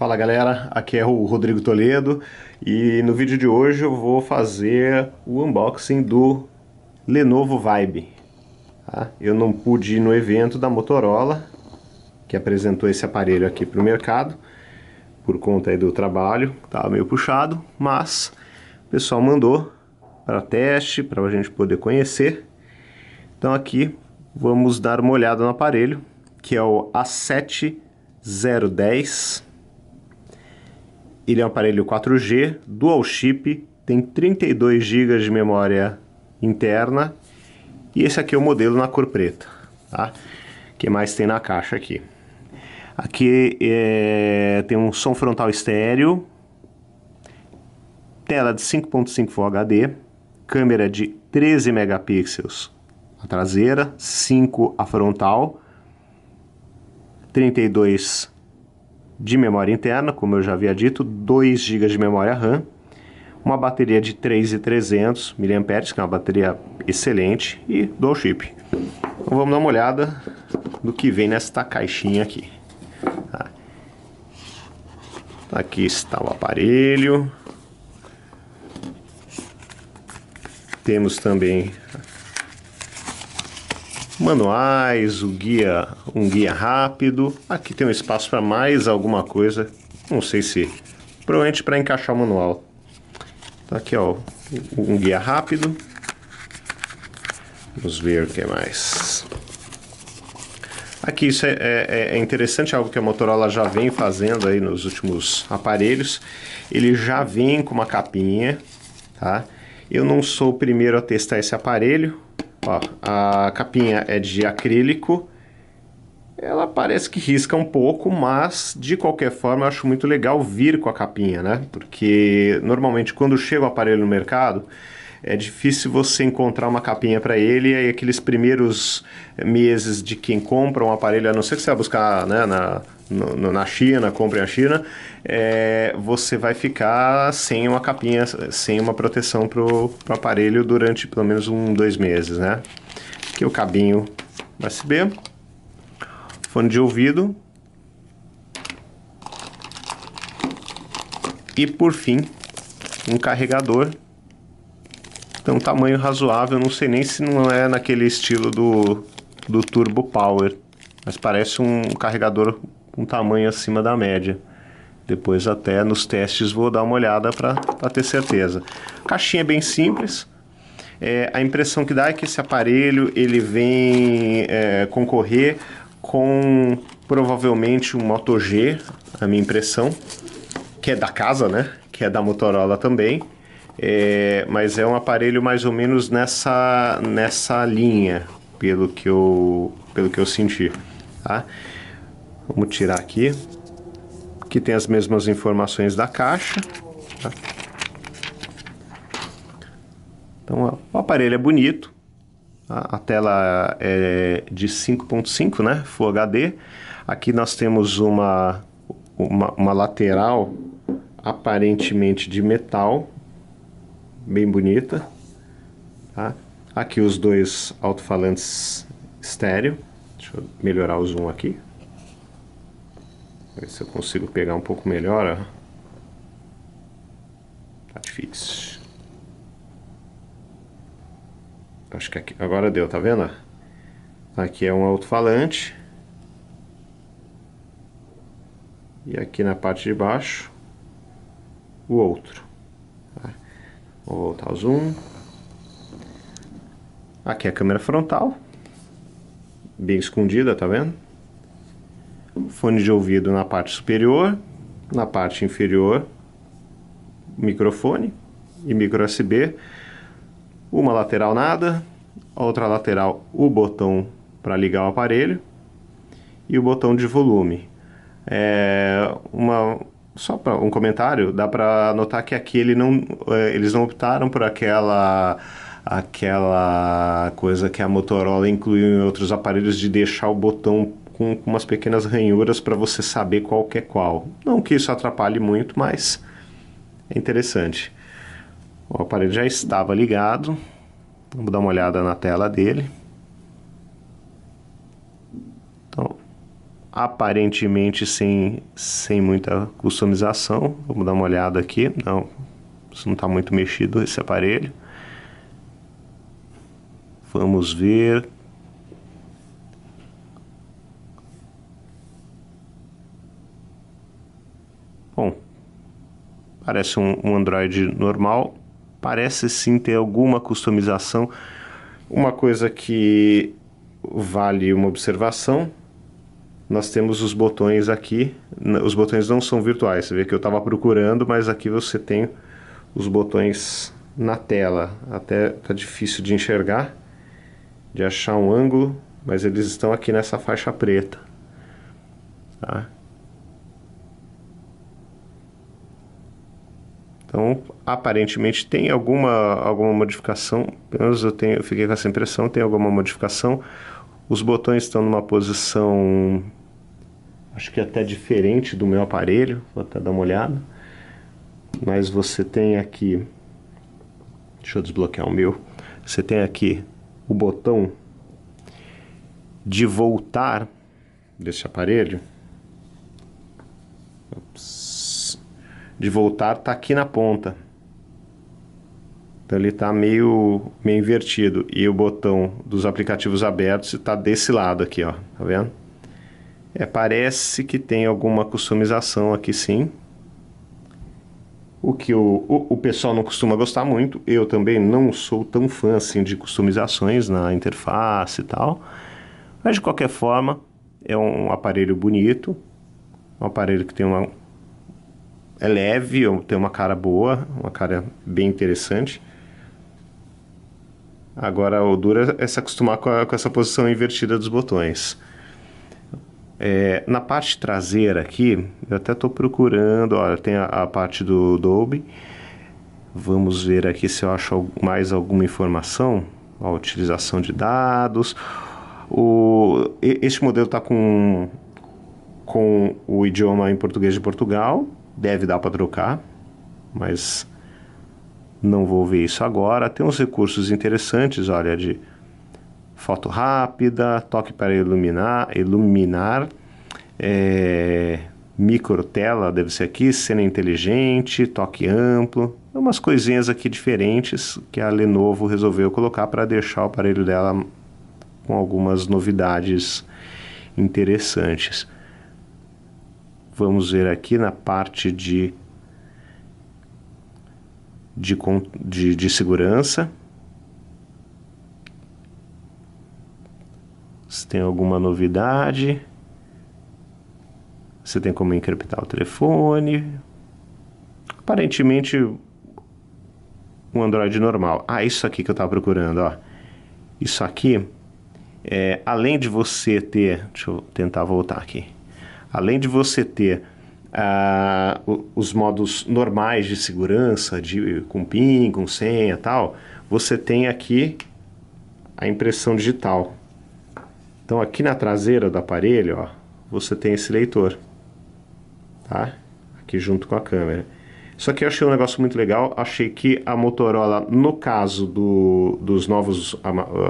Fala galera, aqui é o Rodrigo Toledo e no vídeo de hoje eu vou fazer o unboxing do Lenovo Vibe. Tá? Eu não pude ir no evento da Motorola que apresentou esse aparelho aqui para o mercado por conta do trabalho, estava meio puxado, mas o pessoal mandou para teste para a gente poder conhecer. Então aqui vamos dar uma olhada no aparelho que é o A7010 ele é um aparelho 4G, dual chip, tem 32 GB de memória interna e esse aqui é o modelo na cor preta, tá? que mais tem na caixa aqui? Aqui é, tem um som frontal estéreo, tela de 5.5 Full HD, câmera de 13 megapixels a traseira, 5 a frontal, 32 de memória interna, como eu já havia dito, 2 GB de memória RAM, uma bateria de 3.300 mAh, que é uma bateria excelente, e dual chip. Então vamos dar uma olhada do que vem nesta caixinha aqui. Tá. Aqui está o aparelho. Temos também manuais, o guia, um guia rápido. Aqui tem um espaço para mais alguma coisa, não sei se, provavelmente para encaixar o manual. Tá aqui ó, um guia rápido. Vamos ver o que mais. Aqui isso é, é, é, é, interessante, algo que a Motorola já vem fazendo aí nos últimos aparelhos. Ele já vem com uma capinha, tá? Eu não sou o primeiro a testar esse aparelho, Ó, a capinha é de acrílico. Ela parece que risca um pouco, mas de qualquer forma eu acho muito legal vir com a capinha, né? Porque normalmente quando chega o aparelho no mercado, é difícil você encontrar uma capinha para ele e aqueles primeiros meses de quem compra um aparelho, a não ser que você vá buscar né, na, no, no, na China, compre na China, é, você vai ficar sem uma capinha, sem uma proteção para o pro aparelho durante pelo menos um, dois meses, né? Aqui o cabinho USB, fone de ouvido e por fim um carregador então um tamanho razoável, não sei nem se não é naquele estilo do, do Turbo Power, mas parece um carregador um tamanho acima da média. Depois até nos testes vou dar uma olhada para ter certeza. A caixinha é bem simples. É, a impressão que dá é que esse aparelho ele vem é, concorrer com provavelmente um Moto G, a minha impressão, que é da casa, né? Que é da Motorola também. É, mas é um aparelho mais ou menos nessa, nessa linha, pelo que eu, pelo que eu senti. Tá? Vamos tirar aqui. Que tem as mesmas informações da caixa. Tá? Então, ó, o aparelho é bonito. A, a tela é de 5.5, né? Full HD. Aqui nós temos uma, uma, uma lateral aparentemente de metal. Bem bonita. Tá? Aqui os dois alto-falantes estéreo. Deixa eu melhorar o zoom aqui. Ver se eu consigo pegar um pouco melhor. Ó. Tá difícil. Acho que aqui, agora deu, tá vendo? Aqui é um alto-falante. E aqui na parte de baixo, o outro. Tá? Vou voltar ao zoom. Aqui é a câmera frontal. Bem escondida, tá vendo? fone de ouvido na parte superior, na parte inferior, microfone e micro USB, uma lateral nada, outra lateral o botão para ligar o aparelho e o botão de volume. É uma só para um comentário, dá para notar que aqui ele não, é, eles não optaram por aquela aquela coisa que a Motorola incluiu em outros aparelhos de deixar o botão com, com umas pequenas ranhuras para você saber qual que é qual. Não que isso atrapalhe muito, mas é interessante. O aparelho já estava ligado. Vamos dar uma olhada na tela dele. Então, aparentemente sem, sem muita customização. Vamos dar uma olhada aqui. Não, isso não está muito mexido esse aparelho. Vamos ver. Parece um, um Android normal, parece sim ter alguma customização. Uma coisa que vale uma observação, nós temos os botões aqui, os botões não são virtuais, você vê que eu estava procurando, mas aqui você tem os botões na tela, até tá difícil de enxergar, de achar um ângulo, mas eles estão aqui nessa faixa preta, tá? Então, aparentemente tem alguma, alguma modificação, pelo menos eu, tenho, eu fiquei com essa impressão, tem alguma modificação. Os botões estão numa posição, acho que até diferente do meu aparelho, vou até dar uma olhada. Mas você tem aqui, deixa eu desbloquear o meu, você tem aqui o botão de voltar desse aparelho, de voltar está aqui na ponta. Então ele está meio, meio invertido. E o botão dos aplicativos abertos está desse lado aqui, ó. Tá vendo? É, parece que tem alguma customização aqui sim. O que o, o, o, pessoal não costuma gostar muito. Eu também não sou tão fã assim de customizações na interface e tal. Mas de qualquer forma, é um aparelho bonito. Um aparelho que tem uma é leve, tem uma cara boa, uma cara bem interessante. Agora, o duro é, é se acostumar com, a, com essa posição invertida dos botões. É, na parte traseira aqui, eu até estou procurando, olha, tem a, a, parte do Dolby. Vamos ver aqui se eu acho mais alguma informação. A utilização de dados. O, este modelo está com com o idioma em português de Portugal. Deve dar para trocar, mas não vou ver isso agora. Tem uns recursos interessantes, olha, de foto rápida, toque para iluminar, iluminar, é, microtela deve ser aqui, cena inteligente, toque amplo, umas coisinhas aqui diferentes que a Lenovo resolveu colocar para deixar o aparelho dela com algumas novidades interessantes vamos ver aqui na parte de, de, de, de segurança. Se tem alguma novidade. Você tem como encriptar o telefone. Aparentemente, um Android normal. Ah, isso aqui que eu estava procurando, ó. Isso aqui, é, além de você ter... Deixa eu tentar voltar aqui além de você ter ah, os modos normais de segurança, de, com PIN, com senha tal, você tem aqui a impressão digital. Então aqui na traseira do aparelho, ó, você tem esse leitor, tá? Aqui junto com a câmera. Isso aqui eu achei um negócio muito legal. Achei que a Motorola, no caso do, dos novos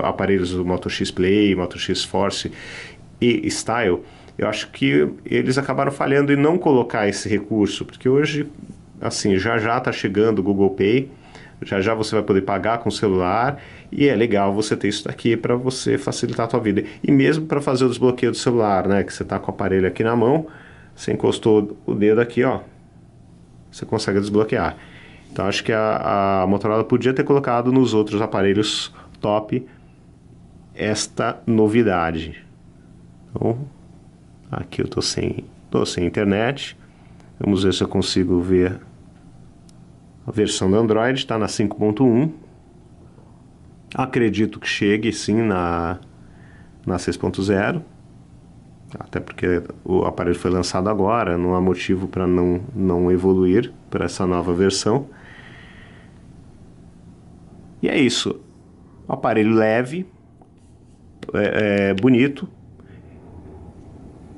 aparelhos do Moto X Play, Moto X Force e Style, eu acho que eles acabaram falhando em não colocar esse recurso, porque hoje, assim, já já está chegando o Google Pay, já já você vai poder pagar com o celular e é legal você ter isso daqui para você facilitar a sua vida. E mesmo para fazer o desbloqueio do celular, né, que você está com o aparelho aqui na mão, você encostou o dedo aqui, ó, você consegue desbloquear. Então acho que a, a Motorola podia ter colocado nos outros aparelhos top esta novidade. Então, Aqui eu estou sem, tô sem internet. Vamos ver se eu consigo ver a versão do Android. Está na 5.1. Acredito que chegue sim na, na 6.0. Até porque o aparelho foi lançado agora, não há motivo para não, não evoluir para essa nova versão. E é isso. Aparelho leve, é, é bonito,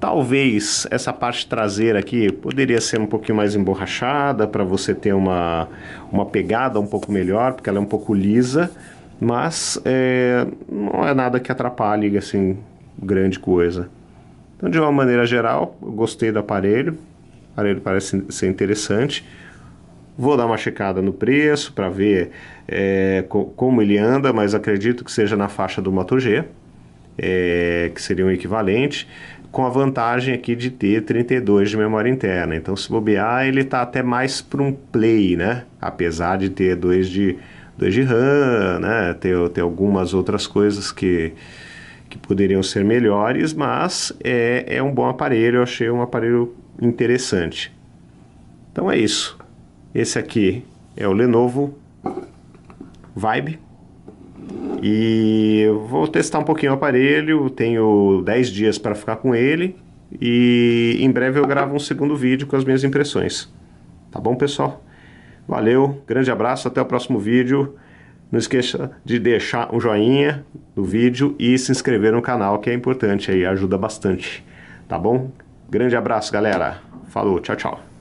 Talvez essa parte traseira aqui poderia ser um pouquinho mais emborrachada para você ter uma, uma pegada um pouco melhor, porque ela é um pouco lisa, mas é, não é nada que atrapalhe assim grande coisa. Então, de uma maneira geral, eu gostei do aparelho, o aparelho parece ser interessante. Vou dar uma checada no preço para ver é, co como ele anda, mas acredito que seja na faixa do Moto G, é, que seria um equivalente com a vantagem aqui de ter 32 de memória interna. Então, se bobear, ele está até mais para um play, né? Apesar de ter 2 de, de RAM, né? Ter, ter algumas outras coisas que, que poderiam ser melhores, mas é, é um bom aparelho, eu achei um aparelho interessante. Então é isso. Esse aqui é o Lenovo Vibe e vou testar um pouquinho o aparelho, tenho 10 dias para ficar com ele e em breve eu gravo um segundo vídeo com as minhas impressões. Tá bom, pessoal? Valeu, grande abraço, até o próximo vídeo. Não esqueça de deixar um joinha no vídeo e se inscrever no canal, que é importante aí, ajuda bastante. Tá bom? Grande abraço, galera. Falou, tchau, tchau.